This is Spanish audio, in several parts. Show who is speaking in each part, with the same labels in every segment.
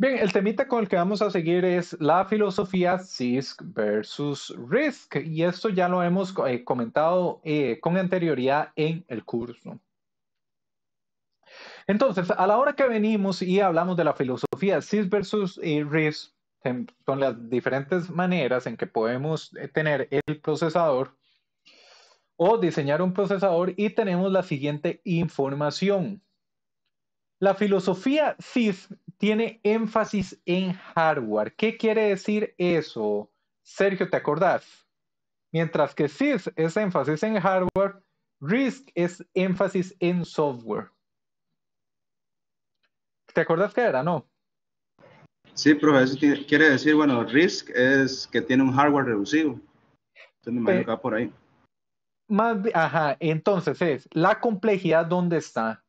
Speaker 1: Bien, el temita con el que vamos a seguir es la filosofía CISC versus RISC, y esto ya lo hemos eh, comentado eh, con anterioridad en el curso. Entonces, a la hora que venimos y hablamos de la filosofía CISC versus eh, RISC, em, son las diferentes maneras en que podemos tener el procesador o diseñar un procesador y tenemos la siguiente información. La filosofía CISC tiene énfasis en hardware. ¿Qué quiere decir eso? Sergio, ¿te acordás? Mientras que SIS es énfasis en hardware, RISC es énfasis en software. ¿Te acordás qué era? No. Sí, profesor, quiere decir, bueno, RISC es que tiene un hardware reducido. Entonces me por ahí. ajá, entonces es la complejidad, ¿dónde está?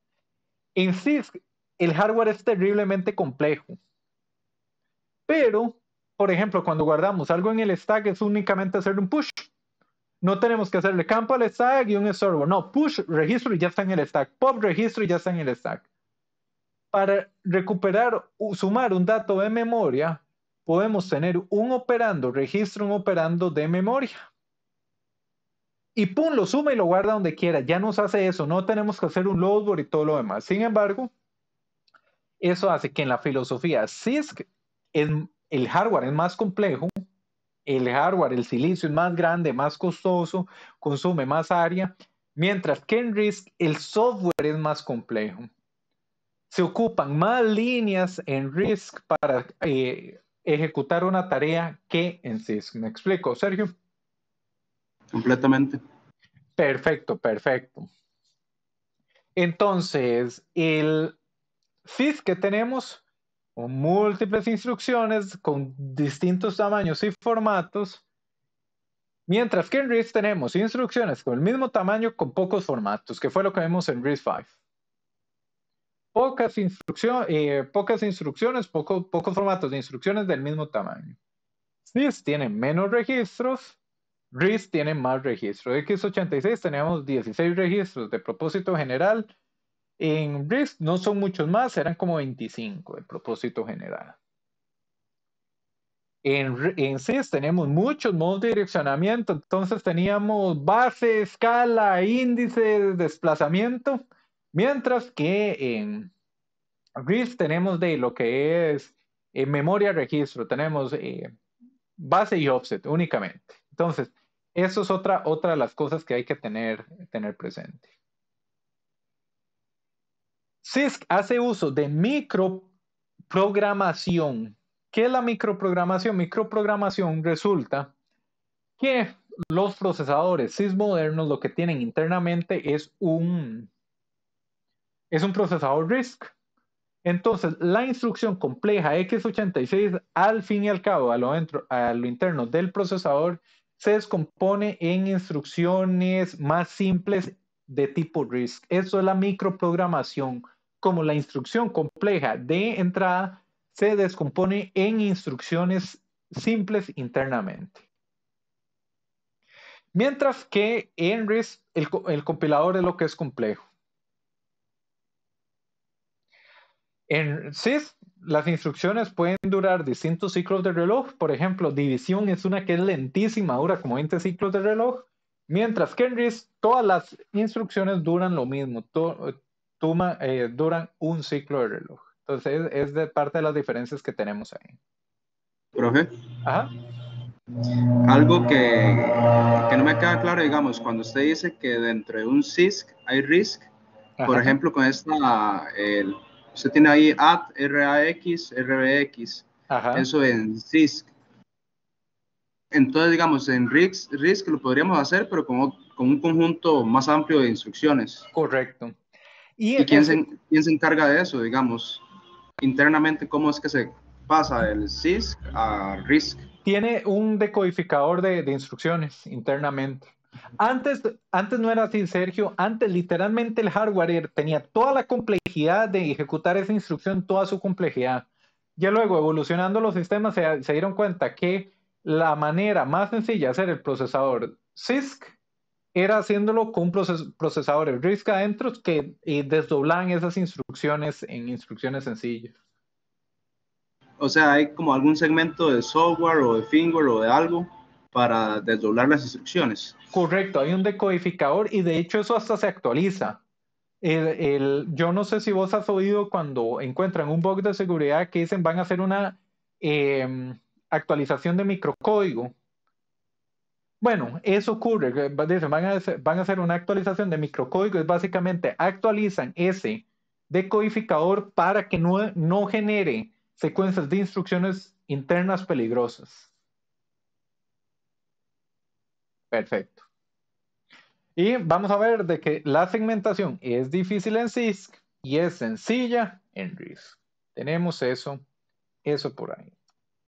Speaker 1: En Sis el hardware es terriblemente complejo. Pero, por ejemplo, cuando guardamos algo en el stack es únicamente hacer un push. No tenemos que hacerle campo al stack y un estorbo. No, push, registro y ya está en el stack. Pop, registro y ya está en el stack. Para recuperar, o sumar un dato de memoria, podemos tener un operando, registro un operando de memoria. Y pum, lo suma y lo guarda donde quiera. Ya nos hace eso. No tenemos que hacer un loadboard y todo lo demás. Sin embargo, eso hace que en la filosofía CISC el hardware es más complejo, el hardware, el silicio es más grande, más costoso, consume más área, mientras que en RISC el software es más complejo. Se ocupan más líneas en RISC para eh, ejecutar una tarea que en CISC. ¿Me explico, Sergio? Completamente. Perfecto, perfecto. Entonces, el, CIS que tenemos múltiples instrucciones con distintos tamaños y formatos, mientras que en RIS tenemos instrucciones con el mismo tamaño con pocos formatos, que fue lo que vimos en RIS 5. Pocas, eh, pocas instrucciones, pocos formatos de instrucciones del mismo tamaño. CIS tiene menos registros, RIS tiene más registros. X86 tenemos 16 registros de propósito general en RISC no son muchos más, eran como 25 el propósito general. En, en tenemos muchos modos de direccionamiento, entonces teníamos base, escala, índice, desplazamiento, mientras que en RIS tenemos de lo que es eh, memoria registro, tenemos eh, base y offset únicamente. Entonces, eso es otra, otra de las cosas que hay que tener, tener presente. CISC hace uso de microprogramación. ¿Qué es la microprogramación? Microprogramación resulta que los procesadores CISC modernos lo que tienen internamente es un, es un procesador RISC. Entonces, la instrucción compleja X86, al fin y al cabo, a lo, a lo interno del procesador, se descompone en instrucciones más simples de tipo RISC. Eso es la microprogramación. Como la instrucción compleja de entrada se descompone en instrucciones simples internamente. Mientras que en RISC el, compilador es lo que es complejo. En SIS, las instrucciones pueden durar distintos ciclos de reloj. Por ejemplo, división es una que es lentísima, dura como 20 ciclos de reloj. Mientras que en RISC, todas las instrucciones duran lo mismo, eh, duran un ciclo de reloj. Entonces es, de parte de las diferencias que tenemos ahí. Profe. Ajá. Algo que, no me queda claro, digamos, cuando usted dice que dentro de un CISC hay RISC, por ejemplo, con esta, usted tiene ahí AT, RAX, RBX, Ajá. eso en CISC. Entonces, digamos, en RISC, RISC lo podríamos hacer, pero con, con, un conjunto más amplio de instrucciones. Correcto. ¿Y, quién, se, encarga de eso, digamos? Internamente, ¿cómo es que se pasa del CISC a RISC? Tiene un decodificador de, instrucciones internamente. Antes, antes no era así, Sergio. Antes, literalmente, el hardware er-, tenía toda la complejidad de ejecutar esa instrucción, toda su complejidad. Ya luego, evolucionando los sistemas, se dieron cuenta que la manera más sencilla de hacer el procesador CISC era haciéndolo con procesadores RISC adentro que desdoblan esas instrucciones en instrucciones sencillas. O sea, hay como algún segmento de software o de firmware o de algo para desdoblar las instrucciones. Correcto, hay un decodificador y de hecho eso hasta se actualiza. El, yo no sé si vos has oído cuando encuentran un bug de seguridad que dicen van a hacer una... Em, actualización de microcódigo. Bueno, eso ocurre, van, a hacer, una actualización de microcódigo, es básicamente actualizan ese decodificador para que no, genere secuencias de instrucciones internas peligrosas. Perfecto. Y vamos a ver de que la segmentación es difícil en CISC y es sencilla en RISC. Tenemos eso, eso por ahí.